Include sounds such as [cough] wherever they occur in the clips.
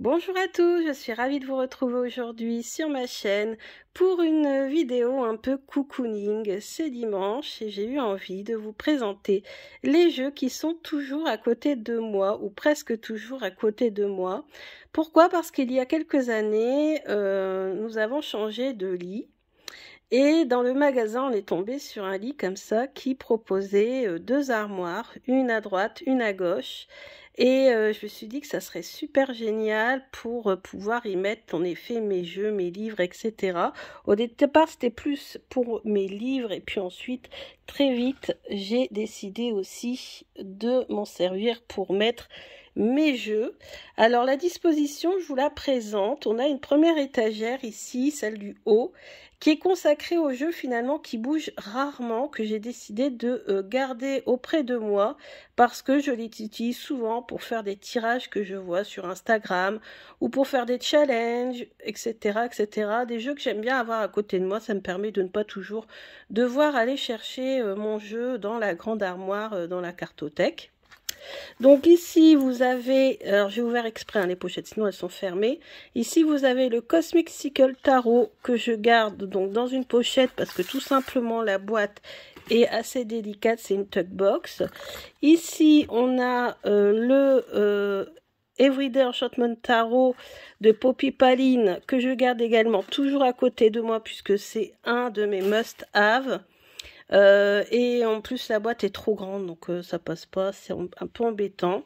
Bonjour à tous, je suis ravie de vous retrouver aujourd'hui sur ma chaîne pour une vidéo un peu cocooning. C'est dimanche et j'ai eu envie de vous présenter les jeux qui sont toujours à côté de moi ou presque toujours à côté de moi. Pourquoi Parce qu'il y a quelques années, euh, nous avons changé de lit. Et dans le magasin, on est tombé sur un lit comme ça qui proposait euh, deux armoires, une à droite, une à gauche. Et euh, je me suis dit que ça serait super génial pour euh, pouvoir y mettre en effet mes jeux, mes livres, etc. Au départ, c'était plus pour mes livres et puis ensuite, très vite, j'ai décidé aussi de m'en servir pour mettre mes jeux. Alors la disposition, je vous la présente. On a une première étagère ici, celle du haut, qui est consacrée aux jeux finalement qui bougent rarement, que j'ai décidé de euh, garder auprès de moi parce que je les utilise souvent pour faire des tirages que je vois sur Instagram ou pour faire des challenges, etc., etc. Des jeux que j'aime bien avoir à côté de moi, ça me permet de ne pas toujours devoir aller chercher euh, mon jeu dans la grande armoire, euh, dans la cartothèque. Donc ici, vous avez, alors j'ai ouvert exprès hein, les pochettes, sinon elles sont fermées. Ici, vous avez le Cosmic Cycle Tarot que je garde donc dans une pochette parce que tout simplement la boîte est assez délicate, c'est une tuck box. Ici, on a euh, le euh, Everyday Enchantment Tarot de Poppy Paline que je garde également toujours à côté de moi puisque c'est un de mes must-have. Euh, et en plus, la boîte est trop grande, donc euh, ça passe pas. C'est un peu embêtant.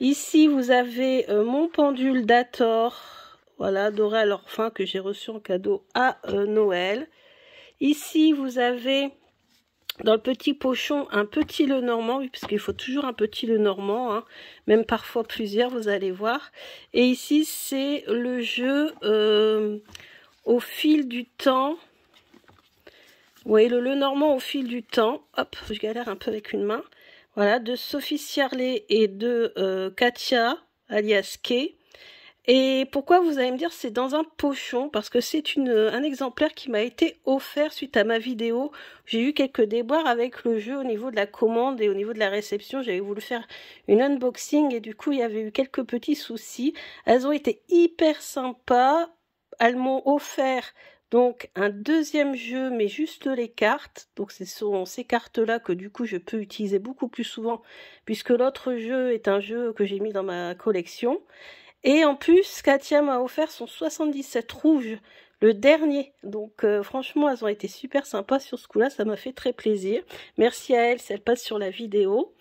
Ici, vous avez euh, mon pendule d'Ator. Voilà, doré à leur fin, que j'ai reçu en cadeau à Noël. Ici, vous avez dans le petit pochon un petit le normand, parce qu'il faut toujours un petit le normand, hein. même parfois plusieurs, vous allez voir. Et ici, c'est le jeu au fil du temps, vous voyez le, le normand au fil du temps. Hop, je galère un peu avec une main. Voilà, de Sophie Sierlet et de euh, Katia, alias Kay. Et pourquoi vous allez me dire c'est dans un pochon Parce que c'est un exemplaire qui m'a été offert suite à ma vidéo. J'ai eu quelques déboires avec le jeu au niveau de la commande et au niveau de la réception. J'avais voulu faire une unboxing et du coup il y avait eu quelques petits soucis. Elles ont été hyper sympas. Elles m'ont offert donc un deuxième jeu, mais juste les cartes. Donc ce sont ces cartes-là que du coup je peux utiliser beaucoup plus souvent, puisque l'autre jeu est un jeu que j'ai mis dans ma collection. Et en plus, Katia m'a offert son 77 rouge, le dernier. Donc euh, franchement, elles ont été super sympas sur ce coup-là, ça m'a fait très plaisir. Merci à elle si elle passe sur la vidéo.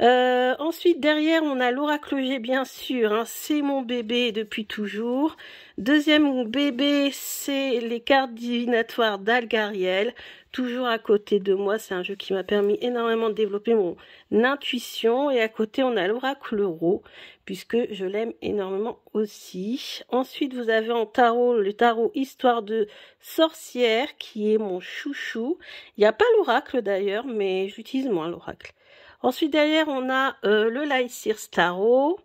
Euh, ensuite, derrière, on a l'oracle G, bien sûr. Hein. c'est mon bébé depuis toujours. Deuxième bébé, c'est les cartes divinatoires d'Algariel. Toujours à côté de moi, c'est un jeu qui m'a permis énormément de développer mon intuition. Et à côté, on a l'oracle ro puisque je l'aime énormément aussi. Ensuite, vous avez en tarot le tarot Histoire de sorcière, qui est mon chouchou. Il n'y a pas l'oracle d'ailleurs, mais j'utilise moins l'oracle. Ensuite, derrière, on a euh, le Lysir Staro.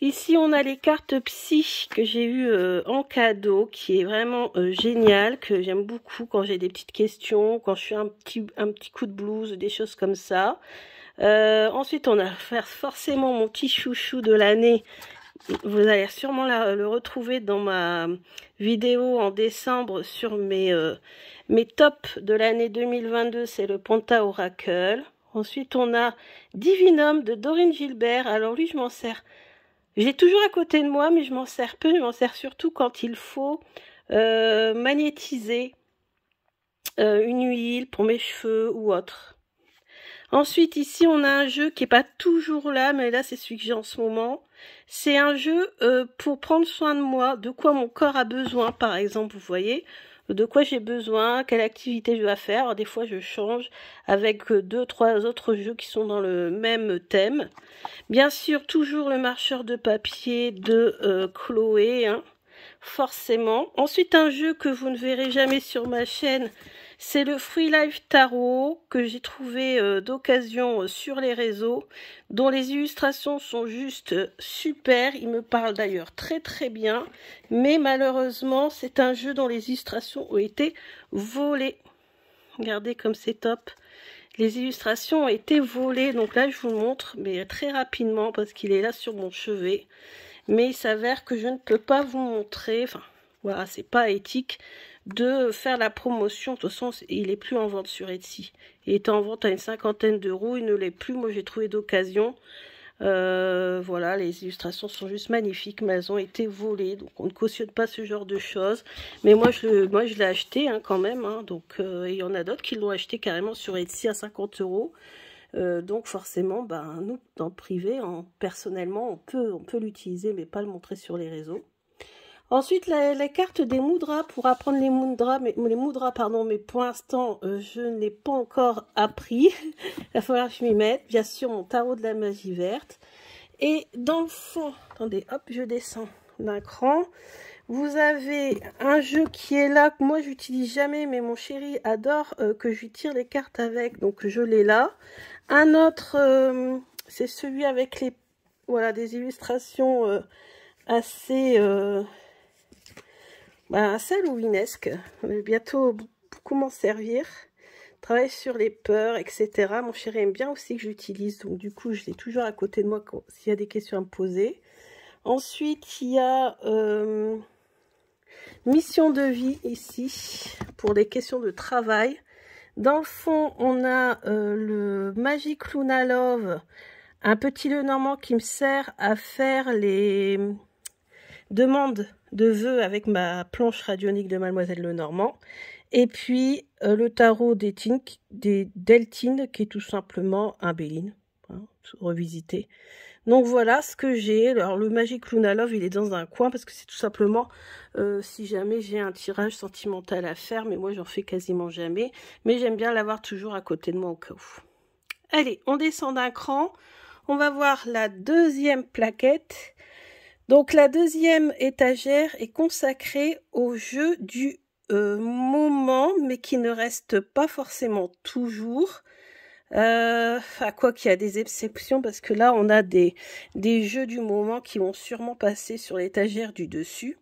Ici, on a les cartes psy que j'ai eues euh, en cadeau, qui est vraiment euh, génial, que j'aime beaucoup quand j'ai des petites questions, quand je suis un petit, un petit coup de blues, des choses comme ça. ensuite, on a forcément mon petit chouchou de l'année, vous allez sûrement le retrouver dans ma vidéo en décembre sur mes, mes tops de l'année 2022, c'est le Panta Oracle. Ensuite, on a Divinum de Dorine Gilbert. Alors lui, je m'en sers. J'ai toujours à côté de moi, mais je m'en sers peu. Je m'en sers surtout quand il faut euh, magnétiser euh, une huile pour mes cheveux ou autre. Ensuite, ici, on a un jeu qui n'est pas toujours là, mais là, c'est celui que j'ai en ce moment. C'est un jeu euh, pour prendre soin de moi, de quoi mon corps a besoin, par exemple, vous voyez de quoi j'ai besoin, quelle activité je dois faire. Des fois, je change avec euh, deux, trois autres jeux qui sont dans le même thème. Bien sûr, toujours le marcheur de papier de euh, Chloé, hein, forcément. Ensuite, un jeu que vous ne verrez jamais sur ma chaîne, c'est le Free Life Tarot que j'ai trouvé euh, d'occasion euh, sur les réseaux, dont les illustrations sont juste euh, super. Il me parle d'ailleurs très très bien, mais malheureusement, c'est un jeu dont les illustrations ont été volées. Regardez comme c'est top. Les illustrations ont été volées, donc là je vous montre, mais très rapidement parce qu'il est là sur mon chevet. Mais il s'avère que je ne peux pas vous montrer, enfin voilà, c'est pas éthique de faire la promotion. De toute façon, il n'est plus en vente sur Etsy. Il était en vente à une cinquantaine d'euros, il ne l'est plus. Moi, j'ai trouvé d'occasion. Euh, voilà, les illustrations sont juste magnifiques, mais elles ont été volées. Donc, on ne cautionne pas ce genre de choses. Mais moi, je, l'ai acheté hein, quand même. Hein. donc, euh, il y en a d'autres qui l'ont acheté carrément sur Etsy à 50 euros. Euh, donc forcément, ben, nous, dans le privé, en, personnellement, on peut l'utiliser, mais pas le montrer sur les réseaux. Ensuite, les cartes des Moudras, pour apprendre les Moudras, mais, les pardon, mais pour l'instant, euh, je n'ai pas encore appris. [laughs] Il va falloir que je m'y mette. Bien sûr, mon tarot de la magie verte. Et dans le fond, attendez, hop, je descends d'un cran. Vous avez un jeu qui est là, que moi je j'utilise jamais, mais mon chéri adore euh, que je lui tire les cartes avec, donc je l'ai là. Un autre, euh, c'est celui avec les, voilà, des illustrations assez celle bah, ou vinesque. bientôt beaucoup m'en servir. Travaille sur les peurs, etc. Mon chéri aime bien aussi que j'utilise. Donc, du coup, je l'ai toujours à côté de moi s'il y a des questions à me poser. Ensuite, il y a euh, mission de vie ici pour les questions de travail. Dans le fond, on a euh, le Magic Luna Love, un petit le normand qui me sert à faire les demandes de vœux avec ma planche radionique de Mademoiselle Lenormand. Et puis euh, le tarot des, tinc, des deltine qui est tout simplement un Béline, hein, revisité. Donc voilà ce que j'ai. Alors le Magic Luna Love, il est dans un coin parce que c'est tout simplement euh, si jamais j'ai un tirage sentimental à faire, mais moi j'en fais quasiment jamais. Mais j'aime bien l'avoir toujours à côté de moi au cas où. Allez, on descend d'un cran. On va voir la deuxième plaquette. Donc la deuxième étagère est consacrée au jeu du euh, moment, mais qui ne reste pas forcément toujours. Euh, à quoi qu'il y a des exceptions, parce que là on a des, des jeux du moment qui vont sûrement passer sur l'étagère du dessus.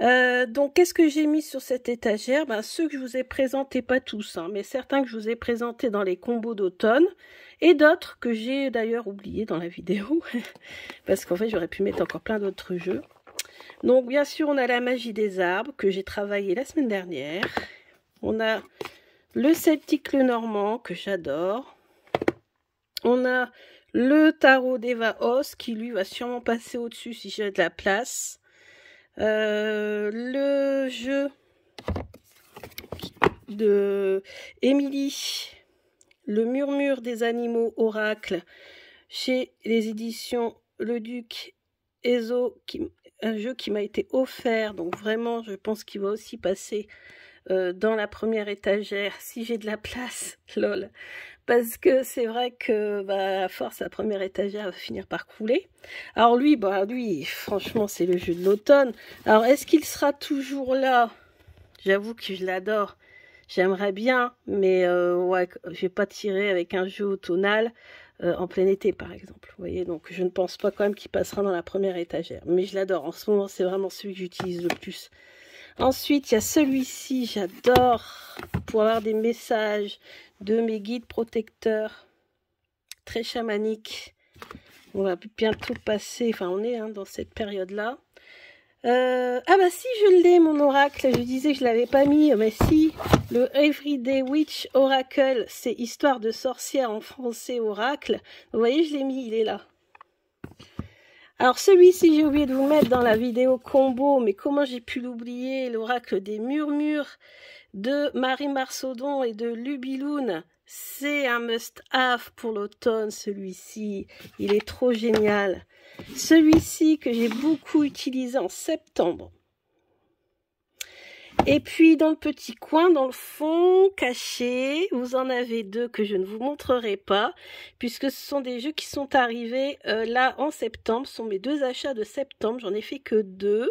Euh, donc, qu'est-ce que j'ai mis sur cette étagère ben, Ceux que je vous ai présentés, pas tous, hein, mais certains que je vous ai présentés dans les combos d'automne et d'autres que j'ai d'ailleurs oublié dans la vidéo, [laughs] parce qu'en fait j'aurais pu mettre encore plein d'autres jeux. Donc bien sûr on a la magie des arbres que j'ai travaillé la semaine dernière, on a le sceptique Normand que j'adore, on a le tarot d'Eva Os qui lui va sûrement passer au-dessus si j'ai de la place, euh, le jeu de Émilie le murmure des animaux oracle chez les éditions Le Duc Ezo, un jeu qui m'a été offert, donc vraiment je pense qu'il va aussi passer euh, dans la première étagère [laughs] si j'ai de la place, [laughs] lol. Parce que c'est vrai que bah, à force la première étagère va finir par couler. Alors lui, bah lui, franchement c'est le jeu de l'automne. Alors est-ce qu'il sera toujours là J'avoue que je l'adore. J'aimerais bien, mais je euh, ouais, je vais pas tirer avec un jeu tonal euh, en plein été, par exemple. Vous voyez, donc je ne pense pas quand même qu'il passera dans la première étagère. Mais je l'adore. En ce moment, c'est vraiment celui que j'utilise le plus. Ensuite, il y a celui-ci, j'adore, pour avoir des messages de mes guides protecteurs, très chamaniques. On va bientôt passer, enfin on est hein, dans cette période-là. Euh, ah bah si, je l'ai, mon oracle. Je disais que je l'avais pas mis, mais si. Le Everyday Witch Oracle, c'est histoire de sorcière en français oracle. Vous voyez, je l'ai mis, il est là. Alors celui-ci, j'ai oublié de vous mettre dans la vidéo combo, mais comment j'ai pu l'oublier L'oracle des murmures de Marie Marsaudon et de Lubiloun. C'est un must-have pour l'automne, celui-ci. Il est trop génial. Celui-ci que j'ai beaucoup utilisé en septembre. Et puis, dans le petit coin, dans le fond, caché, vous en avez deux que je ne vous montrerai pas, puisque ce sont des jeux qui sont arrivés euh, là en septembre. Ce sont mes deux achats de septembre. J'en ai fait que deux.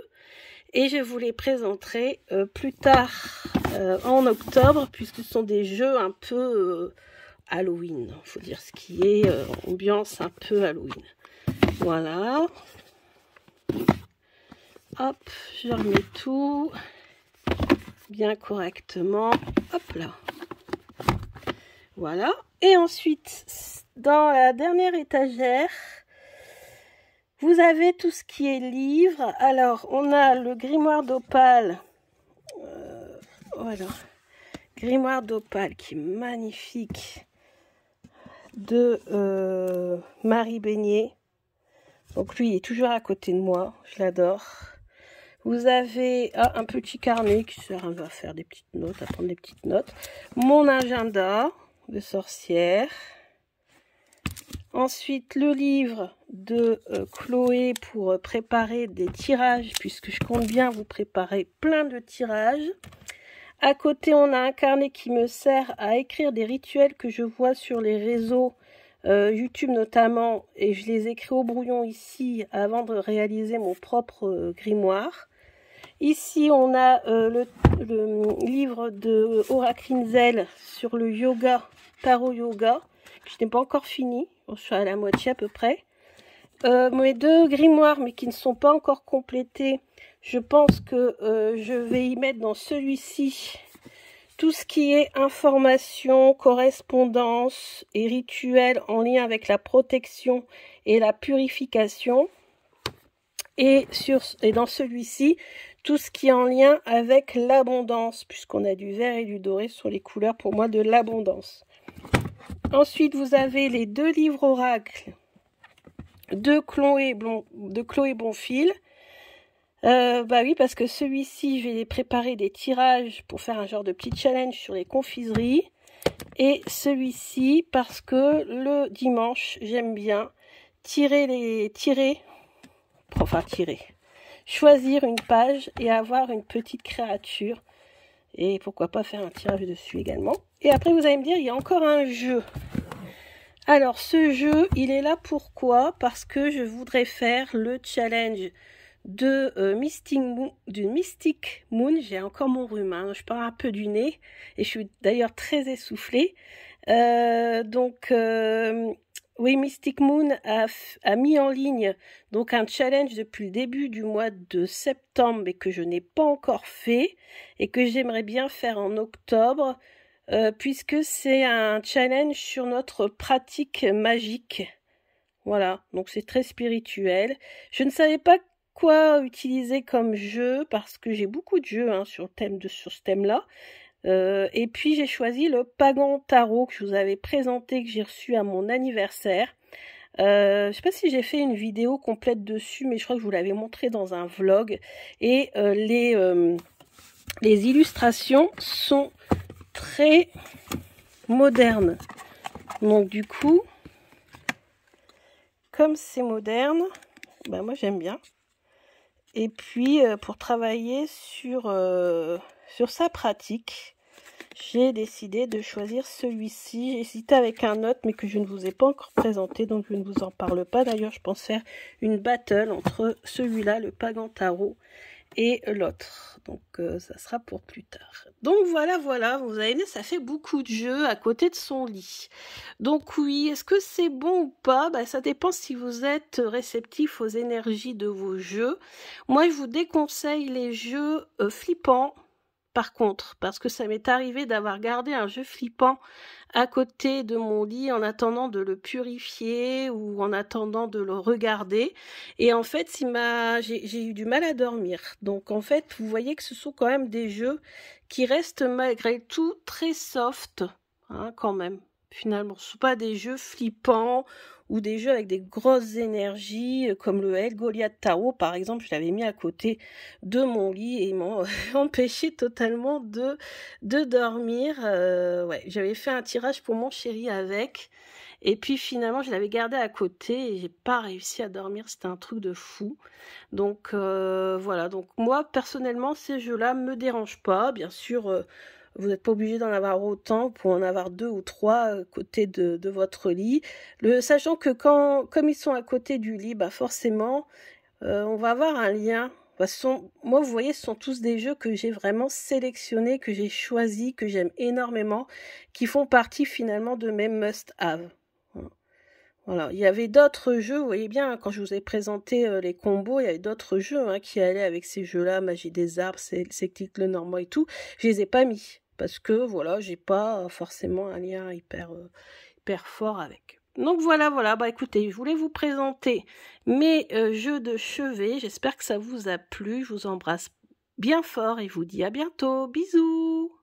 Et je vous les présenterai euh, plus tard. Euh, en octobre, puisque ce sont des jeux un peu euh, Halloween. faut dire ce qui est euh, ambiance un peu Halloween. Voilà. Hop, je remets tout bien correctement. Hop là. Voilà. Et ensuite, dans la dernière étagère, vous avez tout ce qui est livre. Alors, on a le grimoire d'opale. Voilà. Oh, Grimoire d'opale qui est magnifique de euh, Marie Beignet. Donc lui, il est toujours à côté de moi. Je l'adore. Vous avez ah, un petit carnet qui sert à faire des petites notes, à prendre des petites notes. Mon agenda de sorcière. Ensuite, le livre de euh, Chloé pour euh, préparer des tirages, puisque je compte bien vous préparer plein de tirages. À côté, on a un carnet qui me sert à écrire des rituels que je vois sur les réseaux euh, YouTube notamment, et je les écris au brouillon ici avant de réaliser mon propre euh, grimoire. Ici, on a euh, le, livre de Aura Klinzel sur le yoga, tarot yoga, que je n'ai pas encore fini, je suis à la moitié à peu près. mes deux grimoires, mais qui ne sont pas encore complétés, je pense que euh, je vais y mettre dans celui-ci tout ce qui est information, correspondance et rituel en lien avec la protection et la purification. Et, et dans celui-ci, tout ce qui est en lien avec l'abondance, puisqu'on a du vert et du doré sur les couleurs, pour moi, de l'abondance. Ensuite, vous avez les deux livres oracles de Chloé, de Chloé Bonfil euh, bah oui, parce que celui-ci, je vais préparer des tirages pour faire un genre de petit challenge sur les confiseries. Et celui-ci, parce que le dimanche, j'aime bien tirer les... tirer... Enfin, tirer. Choisir une page et avoir une petite créature. Et pourquoi pas faire un tirage dessus également. Et après, vous allez me dire, il y a encore un jeu. Alors, ce jeu, il est là pourquoi Parce que je voudrais faire le challenge de euh, mystique Mystic Moon, J'ai encore mon rhume, hein, je parle un peu du nez et je suis d'ailleurs très essoufflée. Euh, donc euh, oui, Mystic Moon a, mis en ligne donc un challenge depuis le début du mois de septembre et que je n'ai pas encore fait et que j'aimerais bien faire en octobre puisque c'est un challenge sur notre pratique magique. Voilà, donc c'est très spirituel. Je ne savais pas quoi utiliser comme jeu Parce que j'ai beaucoup de jeux hein, sur, ce thème-là. Euh, et puis j'ai choisi le Pagan Tarot que je vous avais présenté, que j'ai reçu à mon anniversaire. Euh, je ne sais pas si j'ai fait une vidéo complète dessus, mais je crois que je vous l'avais montré dans un vlog. Et euh, les, les illustrations sont très modernes. Donc du coup, comme c'est moderne, ben moi j'aime bien. Et puis, euh, pour travailler sur, euh, sur sa pratique, j'ai décidé de choisir celui-ci. J'ai cité avec un autre, mais que je ne vous ai pas encore présenté, donc je ne vous en parle pas. D'ailleurs, je pense faire une battle entre celui-là, le Tarot, et l'autre. Donc euh, ça sera pour plus tard. Donc voilà, voilà, vous avez vu, ça fait beaucoup de jeux à côté de son lit. Donc oui, est-ce que c'est bon ou pas Ben Ça dépend si vous êtes réceptif aux énergies de vos jeux. Moi, je vous déconseille les jeux euh, flippants par contre, parce que ça m'est arrivé d'avoir gardé un jeu flippant à côté de mon lit en attendant de le purifier ou en attendant de le regarder. Et en fait, j'ai eu du mal à dormir. Donc en fait, vous voyez que ce sont quand même des jeux qui restent malgré tout très soft, hein, quand même. Finalement, ce ne sont pas des jeux flippants ou des jeux avec des grosses énergies euh, comme le El Goliath Tarot, par exemple, je l'avais mis à côté de mon lit et il [laughs] empêché totalement de, de dormir. Euh, ouais, j'avais fait un tirage pour mon chéri avec et puis finalement, je l'avais gardé à côté et j'ai pas réussi à dormir. C'était un truc de fou. Donc euh, voilà. Donc moi personnellement, ces jeux-là me dérangent pas. Bien sûr, vous n'êtes pas obligé d'en avoir autant, pour en avoir deux ou trois euh, côté de, votre lit. sachant que quand, comme ils sont à côté du lit, bah forcément, euh, on va avoir un lien. Bah, moi, vous voyez, ce sont tous des jeux que j'ai vraiment sélectionnés, que j'ai choisis, que j'aime énormément, qui font partie finalement de mes must-have. Voilà. Il y avait d'autres jeux, vous voyez bien, quand je vous ai présenté euh, les combos, il y avait d'autres jeux hein, qui allaient avec ces jeux-là, Magie des Arbres, Sceptique le Normand et tout. Je ne les ai pas mis parce que voilà, j'ai pas forcément un lien hyper, euh, hyper fort avec. Donc voilà, voilà, bah écoutez, je voulais vous présenter mes euh, jeux de chevet. J'espère que ça vous a plu. Je vous embrasse bien fort et vous dis à bientôt. Bisous